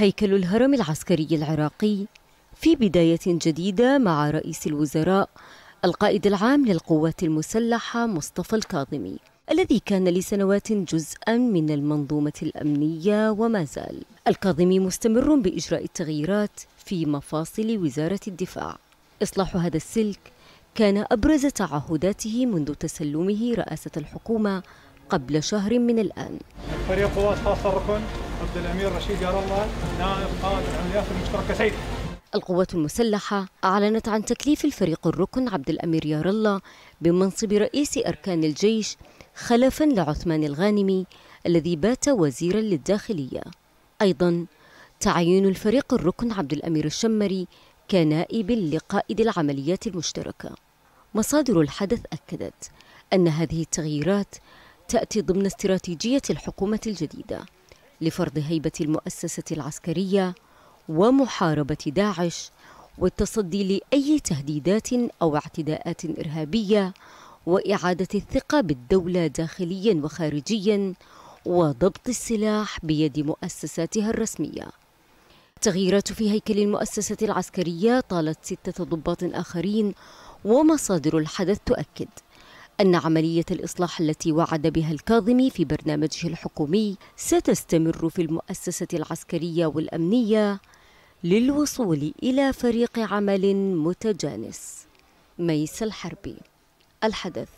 هيكل الهرم العسكري العراقي في بداية جديدة مع رئيس الوزراء القائد العام للقوات المسلحة مصطفى الكاظمي الذي كان لسنوات جزءا من المنظومة الأمنية وما زال الكاظمي مستمر بإجراء التغييرات في مفاصل وزارة الدفاع إصلاح هذا السلك كان أبرز تعهداته منذ تسلمه رئاسة الحكومة قبل شهر من الآن فريق قوات خاصة الركن عبد الامير رشيد يار الله نائب قائد العمليات المشتركه سيد القوات المسلحة أعلنت عن تكليف الفريق الركن عبد الأمير يار الله بمنصب رئيس أركان الجيش خلفا لعثمان الغانمي الذي بات وزيرا للداخلية أيضا تعيين الفريق الركن عبد الأمير الشمري كنائب لقائد العمليات المشتركة مصادر الحدث أكدت أن هذه التغييرات تأتي ضمن استراتيجية الحكومة الجديدة لفرض هيبة المؤسسة العسكرية ومحاربة داعش والتصدي لأي تهديدات أو اعتداءات إرهابية وإعادة الثقة بالدولة داخليا وخارجيا وضبط السلاح بيد مؤسساتها الرسمية تغييرات في هيكل المؤسسة العسكرية طالت ستة ضباط آخرين ومصادر الحدث تؤكد أن عملية الإصلاح التي وعد بها الكاظمي في برنامجه الحكومي ستستمر في المؤسسة العسكرية والأمنية للوصول إلى فريق عمل متجانس ميس الحربي الحدث